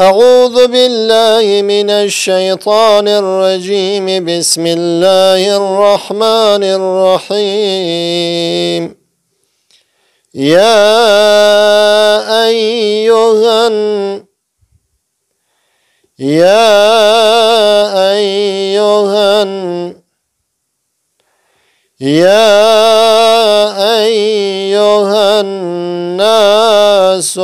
أعوذ بالله من الشيطان الرجيم بسم الله الرحمن الرحيم يا أيها يا أيها يا أيها الناس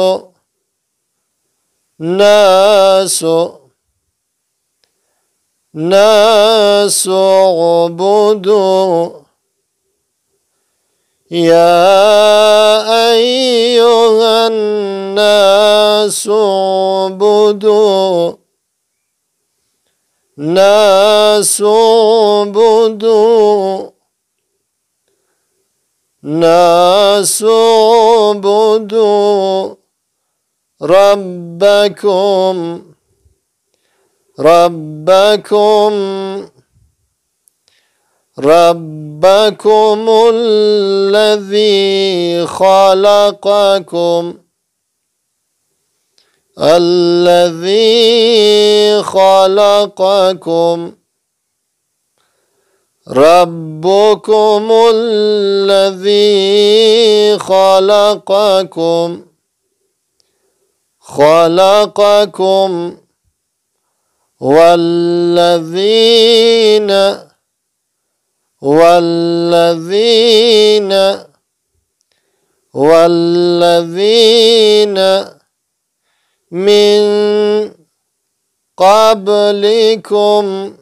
ناس ناس عبدوا يا أيها الناس عبدوا ناس عبدوا ناس عبدوا ربكم ربكم ربكم الذي خلقكم الذي خلقكم ربكم الذي خلقكم خلقكم والذين والذين والذين من قبلكم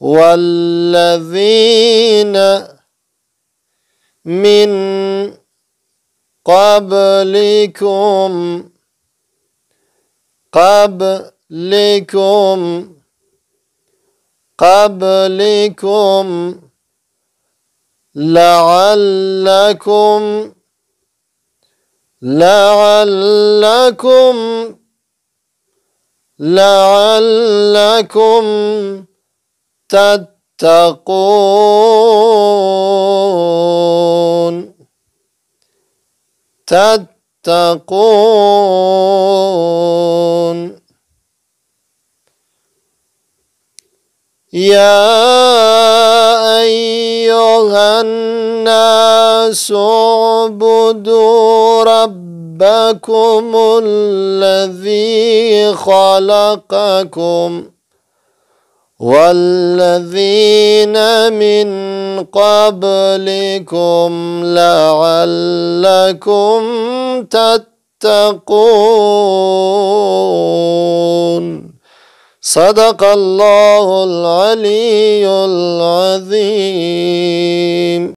والذين من قبلكم قبلكم قبلكم لعلكم لعلكم لعلكم تتقون تتقون يا أيها الناس اعبدوا ربكم الذي خلقكم والذين من قبلكم لعلكم تتقون صدق الله العلي العظيم